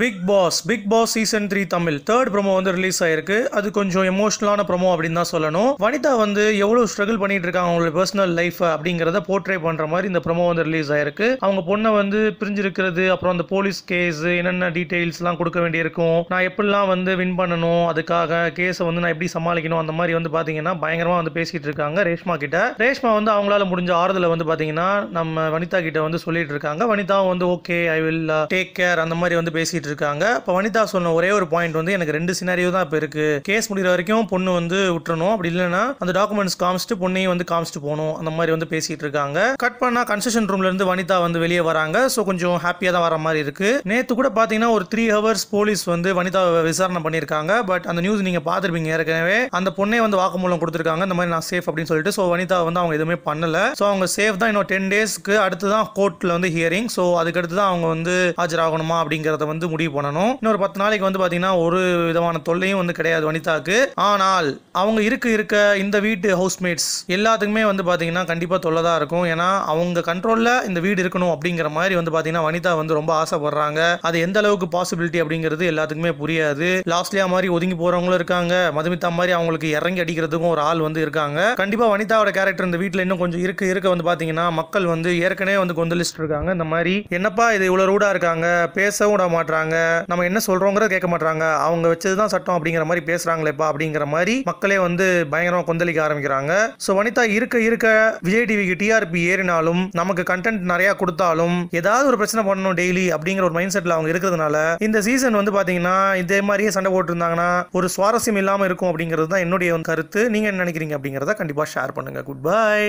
big boss big boss season three Tamil third promo வந்து release ஆயிருக்கு அது கொஞ்சம் எமோஷனலான ப்ரோமோ அப்படின்னு தான் சொல்லணும் வனிதா வந்து எவ்வளவு ஸ்ட்ரகிள் பண்ணிட்டு இருக்காங்க அவங்களோட பர்சனல் லைஃப் அப்படிங்கிறத போர்ட்ரே பண்ற மாதிரி இந்த ப்ரோமோ வந்து ரிலீஸ் ஆயிருக்கு அவங்க பொண்ணை வந்து பிரிஞ்சிருக்கிறது அப்புறம் அந்த போலீஸ் கேஸ் என்னென்ன டீடைல்ஸ் எல்லாம் கொடுக்க வேண்டியிருக்கும் நான் எப்படிலாம் வந்து வின் பண்ணணும் அதுக்காக கேஸை வந்து நான் எப்படி சமாளிக்கணும் அந்த மாதிரி வந்து பாத்தீங்கன்னா பயங்கரமா வந்து பேசிட்டு இருக்காங்க ரேஷ்மா கிட்ட ரேஷ்மா வந்து அவங்களால முடிஞ்ச ஆறுதல வந்து பாத்தீங்கன்னா நம்ம வனிதா கிட்ட வந்து சொல்லிட்டு இருக்காங்க வனிதா வந்து okay I will take care அந்த மாதிரி வந்து பேசிட்டு பேசிகிட்டு இருக்காங்க இப்போ வனிதா சொன்ன ஒரே ஒரு பாயிண்ட் வந்து எனக்கு ரெண்டு சினாரியோ தான் இப்போ இருக்குது கேஸ் முடிகிற வரைக்கும் பொண்ணு வந்து விட்டுறணும் அப்படி இல்லைன்னா அந்த டாக்குமெண்ட்ஸ் காமிச்சிட்டு பொண்ணையும் வந்து காமிச்சிட்டு போகணும் அந்த மாதிரி வந்து பேசிகிட்டு இருக்காங்க கட் பண்ணால் கன்ஸ்ட்ரக்ஷன் ரூம்லேருந்து வனிதா வந்து வெளியே வராங்க ஸோ கொஞ்சம் ஹாப்பியாக தான் வர மாதிரி இருக்குது நேற்று கூட பார்த்தீங்கன்னா ஒரு த்ரீ ஹவர்ஸ் போலீஸ் வந்து வனிதாவை விசாரணை பண்ணியிருக்காங்க பட் அந்த நியூஸ் நீங்கள் பார்த்துருப்பீங்க ஏற்கனவே அந்த பொண்ணே வந்து வாக்குமூலம் கொடுத்துருக்காங்க இந்த மாதிரி நான் சேஃப் அப்படின்னு சொல்லிட்டு ஸோ வனிதா வந்து அவங்க எதுவுமே பண்ணல ஸோ அவங்க சேஃப் தான் இன்னும் டென் டேஸ்க்கு அடுத்து தான் கோர்ட்டில் வந்து ஹியரிங் ஸோ அதுக்கடுத்து தான் அவங்க வந்து ஆஜராகணுமா அப்படிங்கிறத வந்து முடிவு பண்ணணும் இன்னொரு பத்து நாளைக்கு வந்து பார்த்தீங்கன்னா ஒரு விதமான தொல்லையும் வந்து கிடையாது வனிதாக்கு ஆனால் அவங்க இருக்க இருக்க இந்த வீட்டு ஹவுஸ்மேட்ஸ் எல்லாத்துக்குமே வந்து பார்த்தீங்கன்னா கண்டிப்பாக தொல்லை தான் இருக்கும் ஏன்னா அவங்க கண்ட்ரோலில் இந்த வீடு இருக்கணும் அப்படிங்கிற மாதிரி வந்து பார்த்தீங்கன்னா வனிதா வந்து ரொம்ப ஆசைப்படுறாங்க அது எந்த அளவுக்கு பாசிபிலிட்டி அப்படிங்கிறது எல்லாத்துக்குமே புரியாது லாஸ்ட்லியா மாதிரி ஒதுங்கி போகிறவங்களும் இருக்காங்க மதுமித்தா மாதிரி அவங்களுக்கு இறங்கி அடிக்கிறதுக்கும் ஒரு ஆள் வந்து இருக்காங்க கண்டிப்பாக வனிதாவோட கேரக்டர் இந்த வீட்டில் இன்னும் கொஞ்சம் இருக்க இருக்க வந்து பார்த்தீங்கன்னா மக்கள் வந்து ஏற்கனவே வந்து கொந்தளிச்சுட்டு இருக்காங்க இந்த மாதிரி என்னப்பா இது இவ்வளோ ரூடாக இருக்காங்க பேசவும் விட மாட்டேன் மாட்டாங்க நம்ம என்ன சொல்றோங்கிறத கேட்க மாட்டாங்க அவங்க வச்சதுதான் சட்டம் அப்படிங்கிற மாதிரி பேசுறாங்களேப்பா அப்படிங்கிற மாதிரி மக்களே வந்து பயங்கரமா கொந்தளிக்க ஆரம்பிக்கிறாங்க ஸோ வனிதா இருக்க இருக்க விஜய் டிவிக்கு டிஆர்பி ஏறினாலும் நமக்கு கண்டென்ட் நிறைய கொடுத்தாலும் ஏதாவது ஒரு பிரச்சனை பண்ணணும் டெய்லி அப்படிங்கிற ஒரு மைண்ட் செட்ல அவங்க இருக்கிறதுனால இந்த சீசன் வந்து பாத்தீங்கன்னா இதே மாதிரியே சண்டை போட்டுருந்தாங்கன்னா ஒரு சுவாரஸ்யம் இல்லாம இருக்கும் அப்படிங்கிறது தான் என்னுடைய கருத்து நீங்க என்ன நினைக்கிறீங்க அப்படிங்கிறத கண்டிப்பா ஷேர் பண்ணுங்க குட் பை